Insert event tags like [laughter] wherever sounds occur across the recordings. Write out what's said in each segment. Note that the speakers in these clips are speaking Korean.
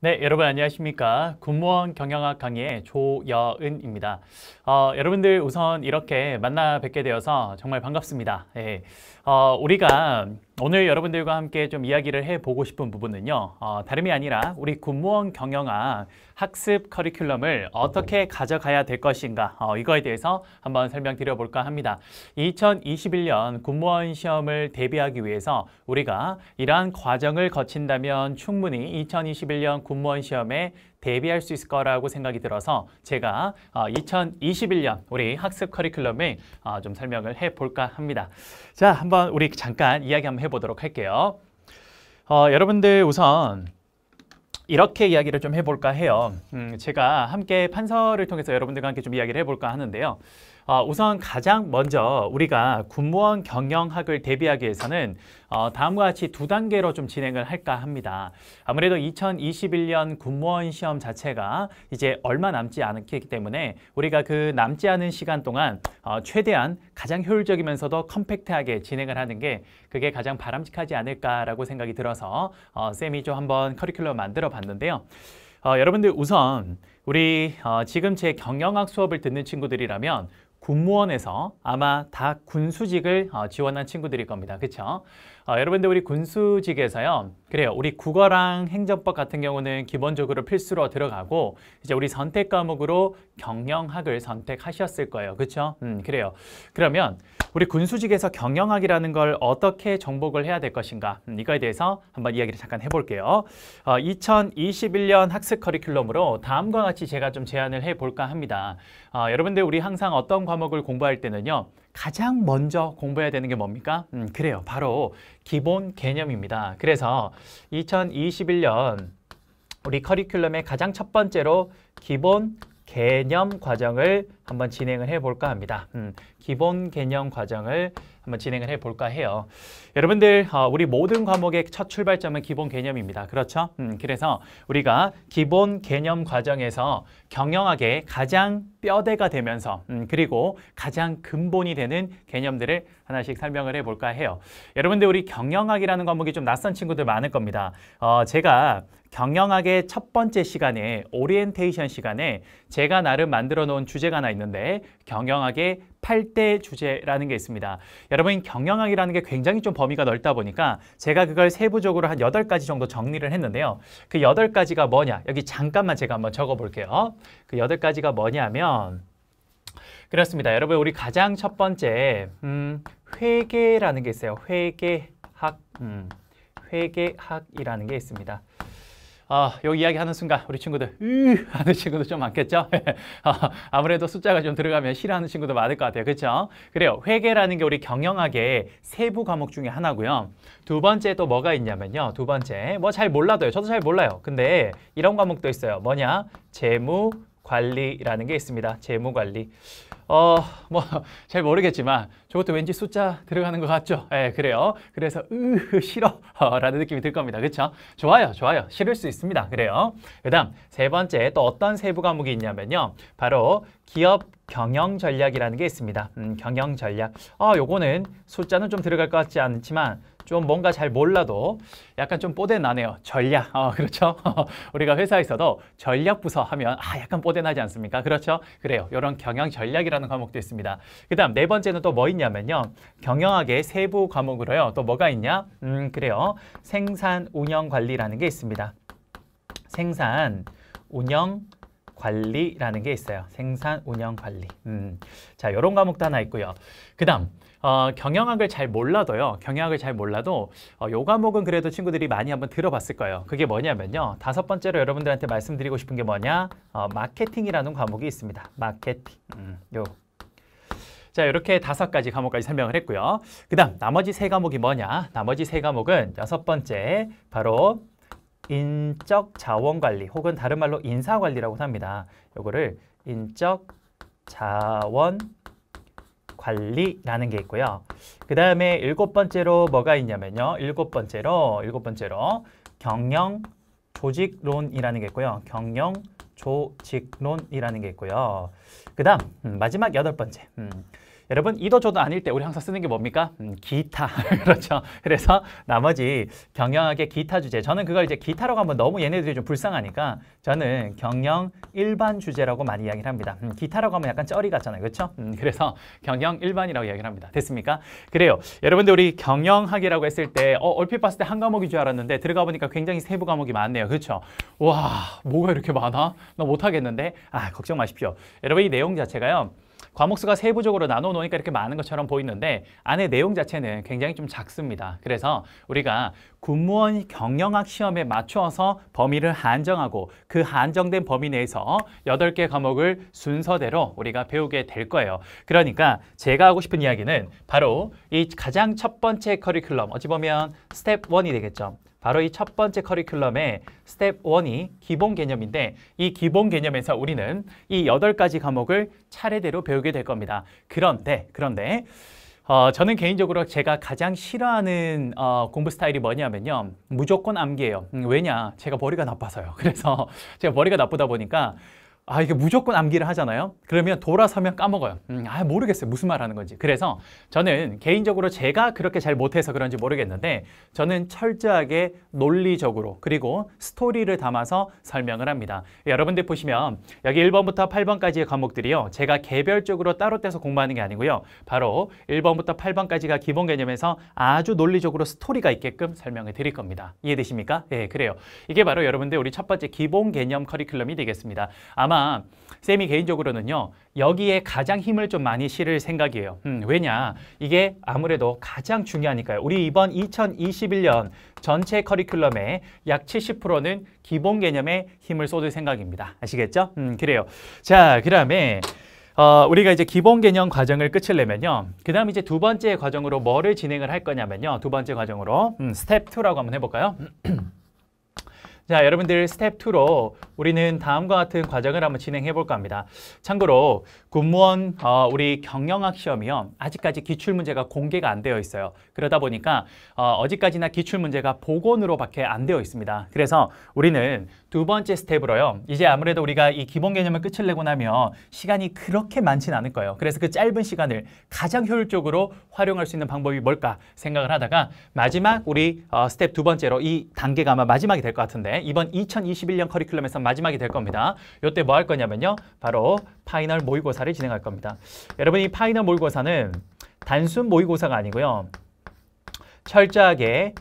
네, 여러분 안녕하십니까. 군무원 경영학 강의 조여은입니다. 어, 여러분들 우선 이렇게 만나 뵙게 되어서 정말 반갑습니다. 예. 어, 우리가 오늘 여러분들과 함께 좀 이야기를 해보고 싶은 부분은요. 어, 다름이 아니라 우리 군무원 경영학 학습 커리큘럼을 어떻게 가져가야 될 것인가 어, 이거에 대해서 한번 설명드려볼까 합니다. 2021년 군무원 시험을 대비하기 위해서 우리가 이러한 과정을 거친다면 충분히 2021년 군무원 시험에 대비할 수 있을 거라고 생각이 들어서 제가 2021년 어, 우리 학습 커리큘럼에 어, 좀 설명을 해볼까 합니다. 자, 한번 우리 잠깐 이야기 한번 해보도록 할게요. 어, 여러분들 우선 이렇게 이야기를 좀 해볼까 해요. 음, 제가 함께 판서를 통해서 여러분들과 함께 좀 이야기를 해볼까 하는데요. 어, 우선 가장 먼저 우리가 군무원 경영학을 대비하기 위해서는 어, 다음과 같이 두 단계로 좀 진행을 할까 합니다. 아무래도 2021년 군무원 시험 자체가 이제 얼마 남지 않기 때문에 우리가 그 남지 않은 시간 동안 어, 최대한 가장 효율적이면서도 컴팩트하게 진행을 하는 게 그게 가장 바람직하지 않을까라고 생각이 들어서 어, 쌤이 좀 한번 커리큘럼 만들어 봤는데요. 어, 여러분들 우선 우리 어, 지금 제 경영학 수업을 듣는 친구들이라면 군무원에서 아마 다 군수직을 어, 지원한 친구들일 겁니다. 그렇죠? 아, 여러분들 우리 군수직에서요. 그래요. 우리 국어랑 행정법 같은 경우는 기본적으로 필수로 들어가고 이제 우리 선택 과목으로 경영학을 선택하셨을 거예요. 그렇죠? 음, 그래요. 그러면 우리 군수직에서 경영학이라는 걸 어떻게 정복을 해야 될 것인가 음, 이거에 대해서 한번 이야기를 잠깐 해볼게요. 어, 2021년 학습 커리큘럼으로 다음과 같이 제가 좀 제안을 해볼까 합니다. 어, 여러분들 우리 항상 어떤 과목을 공부할 때는요. 가장 먼저 공부해야 되는 게 뭡니까? 음, 그래요. 바로 기본 개념입니다. 그래서 2021년 우리 커리큘럼의 가장 첫 번째로 기본 개념 과정을 한번 진행을 해볼까 합니다. 음, 기본 개념 과정을 한번 진행을 해볼까 해요. 여러분들 어, 우리 모든 과목의 첫 출발점은 기본 개념입니다. 그렇죠? 음, 그래서 우리가 기본 개념 과정에서 경영학의 가장 뼈대가 되면서 음, 그리고 가장 근본이 되는 개념들을 하나씩 설명을 해볼까 해요. 여러분들 우리 경영학이라는 과목이 좀 낯선 친구들 많을 겁니다. 어, 제가 경영학의 첫 번째 시간에 오리엔테이션 시간에 제가 나름 만들어 놓은 주제가 하나 있는데 경영학의 8대 주제라는 게 있습니다. 여러분 경영학이라는 게 굉장히 좀 범위가 넓다 보니까 제가 그걸 세부적으로 한 8가지 정도 정리를 했는데요. 그 8가지가 뭐냐? 여기 잠깐만 제가 한번 적어 볼게요. 그 8가지가 뭐냐면 그렇습니다. 여러분 우리 가장 첫 번째 음, 회계라는 게 있어요. 회계학 음, 회계학이라는 게 있습니다. 아, 여기 이야기하는 순간 우리 친구들 으 하는 친구도 좀 많겠죠? [laughs] 아, 아무래도 숫자가 좀 들어가면 싫어하는 친구도 많을 것 같아요. 그렇죠? 그래요. 회계라는 게 우리 경영학의 세부 과목 중에 하나고요. 두 번째 또 뭐가 있냐면요. 두 번째 뭐 잘 몰라도요. 저도 잘 몰라요. 근데 이런 과목도 있어요. 뭐냐? 재무 관리라는 게 있습니다. 재무 관리. 어, 뭐, [laughs] 잘 모르겠지만, 저것도 왠지 숫자 들어가는 것 같죠? 예, 그래요. 그래서, 으 싫어. 어, [laughs] 라는 느낌이 들 겁니다. 그쵸? 좋아요, 좋아요. 싫을 수 있습니다. 그래요. 그 다음, 세 번째, 또 어떤 세부 과목이 있냐면요. 바로, 기업 경영 전략이라는 게 있습니다. 음, 경영 전략. 아, 요거는 숫자는 좀 들어갈 것 같지 않지만, 좀 뭔가 잘 몰라도 약간 좀 뽀대 나네요. 전략. 어, 그렇죠? [laughs] 우리가 회사에서도 전략부서 하면 아, 약간 뽀대 나지 않습니까? 그렇죠? 그래요. 이런 경영 전략이라는 과목도 있습니다. 그 다음 네 번째는 또 뭐 있냐면요. 경영학의 세부 과목으로요. 또 뭐가 있냐? 음, 그래요. 생산 운영 관리라는 게 있습니다. 생산 운영 관리라는 게 있어요. 생산 운영 관리. 음. 자, 이런 과목도 하나 있고요. 그 다음 어, 경영학을 잘 몰라도요. 경영학을 잘 몰라도 어, 요 과목은 그래도 친구들이 많이 한번 들어봤을 거예요. 그게 뭐냐면요. 다섯 번째로 여러분들한테 말씀드리고 싶은 게 뭐냐. 어, 마케팅이라는 과목이 있습니다. 마케팅. 음, 요. 자 이렇게 다섯 가지 과목까지 설명을 했고요. 그 다음 나머지 세 과목이 뭐냐. 나머지 세 과목은 여섯 번째 바로 인적 자원관리 혹은 다른 말로 인사관리라고 합니다. 요거를 인적 자원 관리라는 게 있고요. 그 다음에 일곱 번째로 뭐가 있냐면요. 일곱 번째로, 일곱 번째로 경영 조직론이라는 게 있고요. 경영 조직론이라는 게 있고요. 그 다음 음, 마지막 여덟 번째. 음. 여러분 이도 저도 아닐 때 우리 항상 쓰는 게 뭡니까? 음, 기타 [laughs] 그렇죠. 그래서 나머지 경영학의 기타 주제 저는 그걸 이제 기타로가면 너무 얘네들이 좀 불쌍하니까 저는 경영 일반 주제라고 많이 이야기를 합니다. 음, 기타라고 하면 약간 쩌리 같잖아요. 그렇죠? 음, 그래서 경영 일반이라고 이야기를 합니다. 됐습니까? 그래요. 여러분들 우리 경영학이라고 했을 때 어, 얼핏 봤을 때 한 과목인 줄 알았는데 들어가 보니까 굉장히 세부 과목이 많네요. 그렇죠? 와 뭐가 이렇게 많아? 나 못하겠는데? 아 걱정 마십시오. 여러분 이 내용 자체가요. 과목수가 세부적으로 나눠 놓으니까 이렇게 많은 것처럼 보이는데 안에 내용 자체는 굉장히 좀 작습니다. 그래서 우리가 군무원 경영학 시험에 맞춰서 범위를 한정하고 그 한정된 범위 내에서 여덟 개 과목을 순서대로 우리가 배우게 될 거예요. 그러니까 제가 하고 싶은 이야기는 바로 이 가장 첫 번째 커리큘럼 어찌 보면 스텝 원이 되겠죠. 바로 이 첫 번째 커리큘럼의 스텝 1이 기본 개념인데 이 기본 개념에서 우리는 이 8가지 과목을 차례대로 배우게 될 겁니다. 그런데 그런데 어, 저는 개인적으로 제가 가장 싫어하는 어, 공부 스타일이 뭐냐면요. 무조건 암기예요. 음, 왜냐? 제가 머리가 나빠서요. [laughs] 그래서 제가 머리가 나쁘다 보니까 아 이게 무조건 암기를 하잖아요 그러면 돌아서면 까먹어요 음, 아 모르겠어요 무슨 말 하는 건지 그래서 저는 개인적으로 제가 그렇게 잘 못해서 그런지 모르겠는데 저는 철저하게 논리적으로 그리고 스토리를 담아서 설명을 합니다 여러분들 보시면 여기 1번부터 8번까지의 과목들이요 제가 개별적으로 따로 떼서 공부하는 게 아니고요 바로 1번부터 8번까지가 기본 개념에서 아주 논리적으로 스토리가 있게끔 설명을 드릴 겁니다 이해되십니까? 예, 네, 그래요 이게 바로 여러분들 우리 첫 번째 기본 개념 커리큘럼이 되겠습니다 아마 아마 쌤이 개인적으로는요. 여기에 가장 힘을 좀 많이 실을 생각이에요. 음, 왜냐? 이게 아무래도 가장 중요하니까요. 우리 이번 2021년 전체 커리큘럼의 약 70%는 기본 개념에 힘을 쏟을 생각입니다. 아시겠죠? 음, 그래요. 자, 그 다음에 어, 우리가 이제 기본 개념 과정을 끝을 내면요. 그 다음 이제 두 번째 과정으로 뭐를 진행을 할 거냐면요. 두 번째 과정으로 음, 스텝 2라고 한번 해볼까요? [clears throat] 자, 여러분들 스텝 2로 우리는 다음과 같은 과정을 한번 진행해 볼까 합니다. 참고로 군무원 어, 우리 경영학 시험이요. 아직까지 기출문제가 공개가 안 되어 있어요. 그러다 보니까 어, 어제까지나 기출문제가 복원으로 밖에 안 되어 있습니다. 그래서 우리는 두 번째 스텝으로요. 이제 아무래도 우리가 이 기본 개념을 끝을 내고 나면 시간이 그렇게 많지는 않을 거예요. 그래서 그 짧은 시간을 가장 효율적으로 활용할 수 있는 방법이 뭘까 생각을 하다가 마지막 우리 어, 스텝 두 번째로 이 단계가 아마 마지막이 될 것 같은데 이번 2021년 커리큘럼에서 마지막이 될 겁니다. 이때 뭐 할 거냐면요. 바로 파이널 모의고사를 진행할 겁니다. 여러분 이 파이널 모의고사는 단순 모의고사가 아니고요. 철저하게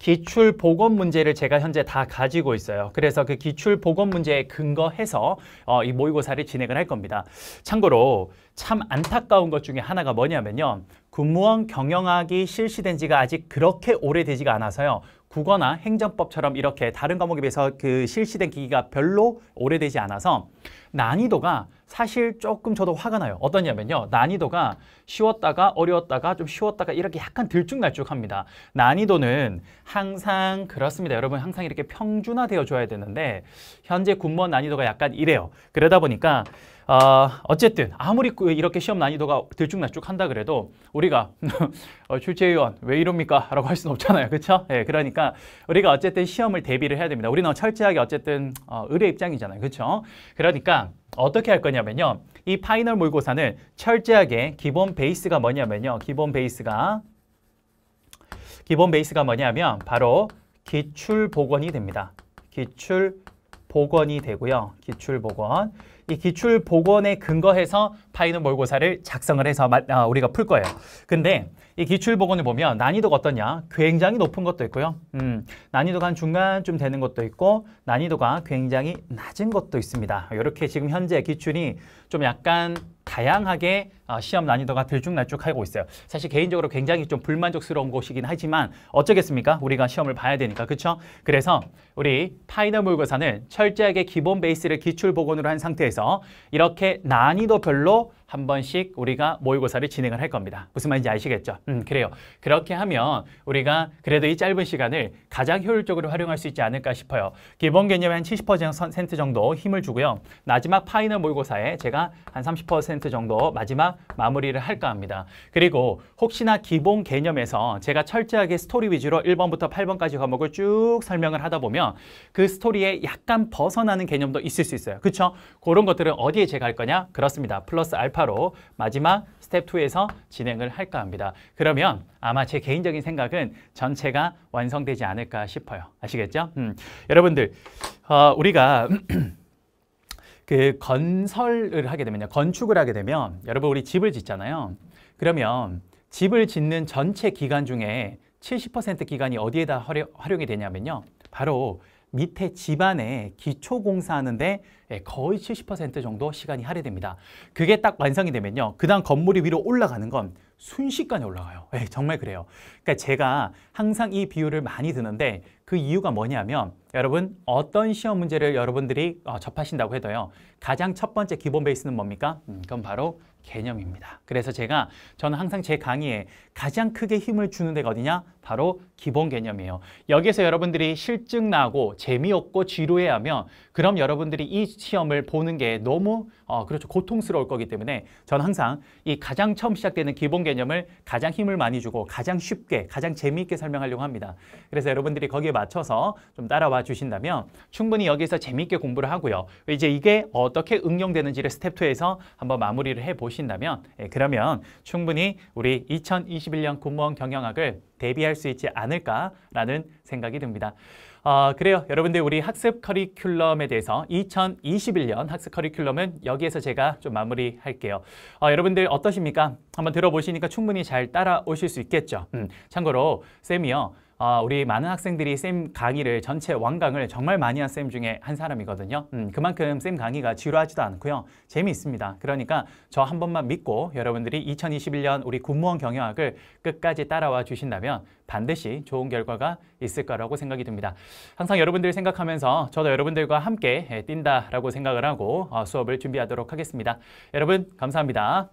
기출 보건 문제를 제가 현재 다 가지고 있어요. 그래서 그 기출 보건 문제에 근거해서 어, 이 모의고사를 진행을 할 겁니다. 참고로 참 안타까운 것 중에 하나가 뭐냐면요. 군무원 경영학이 실시된 지가 아직 그렇게 오래되지가 않아서요. 국어나 행정법처럼 이렇게 다른 과목에 비해서 그 실시된 기기가 별로 오래되지 않아서 난이도가 사실 조금 저도 화가 나요. 어떠냐면요. 난이도가 쉬웠다가 어려웠다가 좀 쉬웠다가 이렇게 약간 들쭉날쭉합니다. 난이도는 항상 그렇습니다. 여러분 항상 이렇게 평준화되어 줘야 되는데 현재 군무원 난이도가 약간 이래요. 그러다 보니까 어, 어쨌든 아무리 그 이렇게 시험 난이도가 들쭉날쭉한다 그래도 우리가 [laughs] 어, 출제위원 왜 이럽니까? 라고 할 수는 없잖아요. 그렇죠? 예, 그러니까 우리가 어쨌든 시험을 대비를 해야 됩니다. 우리는 철저하게 어쨌든 어, 의뢰 입장이잖아요. 그렇죠? 그러니까 어떻게 할 거냐면요. 이 파이널 모의고사는 철저하게 기본 베이스가 뭐냐면요. 기본 베이스가 기본 베이스가 뭐냐면 바로 기출 복원이 됩니다. 기출 복원이 되고요. 기출 복원. 이 기출 복원에 근거해서 파이널 모의고사를 작성을 해서 아, 우리가 풀 거예요. 근데 이 기출 복원을 보면 난이도가 어떠냐? 굉장히 높은 것도 있고요. 음, 난이도가 한 중간쯤 되는 것도 있고 난이도가 굉장히 낮은 것도 있습니다. 이렇게 지금 현재 기출이 좀 약간 다양하게 아, 시험 난이도가 들쭉날쭉하고 있어요. 사실 개인적으로 굉장히 좀 불만족스러운 곳이긴 하지만 어쩌겠습니까? 우리가 시험을 봐야 되니까 그렇죠? 그래서 우리 파이널 모의고사는 철저하게 기본 베이스를 기출 복원으로 한 상태에서 이렇게 난이도별로 한 번씩 우리가 모의고사를 진행을 할 겁니다. 무슨 말인지 아시겠죠? 음, 그래요. 그렇게 하면 우리가 그래도 이 짧은 시간을 가장 효율적으로 활용할 수 있지 않을까 싶어요. 기본 개념에 한 70% 정도 힘을 주고요. 마지막 파이널 모의고사에 제가 한 30% 정도 마지막 마무리를 할까 합니다. 그리고 혹시나 기본 개념에서 제가 철저하게 스토리 위주로 1번부터 8번까지 과목을 쭉 설명을 하다 보면 그 스토리에 약간 벗어나는 개념도 있을 수 있어요. 그렇죠? 그런 것들은 어디에 제가 할 거냐? 그렇습니다. 플러스 알파로 마지막 스텝 2에서 진행을 할까 합니다. 그러면 아마 제 개인적인 생각은 전체가 완성되지 않을까 싶어요. 아시겠죠? 음. 여러분들 어, 우리가 [clears throat] 그 건설을 하게 되면요. 건축을 하게 되면 여러분 우리 집을 짓잖아요. 그러면 집을 짓는 전체 기간 중에 70% 기간이 어디에다 활용, 이 되냐면요. 바로 밑에 집안에 기초공사하는데 예, 거의 70% 정도 시간이 할애됩니다. 그게 딱 완성이 되면요. 그 다음 건물이 위로 올라가는 건 순식간에 올라가요. 네, 정말 그래요. 그러니까 제가 항상 이 비유를 많이 드는데 그 이유가 뭐냐면 여러분 어떤 시험 문제를 여러분들이 어, 접하신다고 해도요. 가장 첫 번째 기본 베이스는 뭡니까? 음, 그건 바로 개념입니다. 그래서 제가 저는 항상 제 강의에 가장 크게 힘을 주는 데가 어디냐? 바로 기본 개념이에요. 여기서 여러분들이 실증 나고 재미없고 지루해하면 그럼 여러분들이 이 시험을 보는 게 너무 어, 그렇죠 고통스러울 거기 때문에 저는 항상 이 가장 처음 시작되는 기본 개념을 가장 힘을 많이 주고 가장 쉽게 가장 재미있게 설명하려고 합니다. 그래서 여러분들이 거기에 맞춰서 좀 따라와 주신다면 충분히 여기서 재미있게 공부를 하고요. 이제 이게 어떻게 응용되는지를 스텝 2에서 한번 마무리를 해보신다면 예, 그러면 충분히 우리 2021년 공무원 경영학을 대비할 수 있지 않을까라는 생각이 듭니다. 어, 그래요. 여러분들 우리 학습 커리큘럼에 대해서 2021년 학습 커리큘럼은 여기에서 제가 좀 마무리할게요. 어, 여러분들 어떠십니까? 한번 들어보시니까 충분히 잘 따라오실 수 있겠죠. 음, 참고로 쌤이요. 어, 우리 많은 학생들이 쌤 강의를 전체 완강을 정말 많이 한 쌤 중에 한 사람이거든요. 음, 그만큼 쌤 강의가 지루하지도 않고요. 재미있습니다. 그러니까 저 한 번만 믿고 여러분들이 2021년 우리 군무원 경영학을 끝까지 따라와 주신다면 반드시 좋은 결과가 있을 거라고 생각이 듭니다. 항상 여러분들 생각하면서 저도 여러분들과 함께 예, 뛴다라고 생각을 하고 어, 수업을 준비하도록 하겠습니다. 여러분 감사합니다.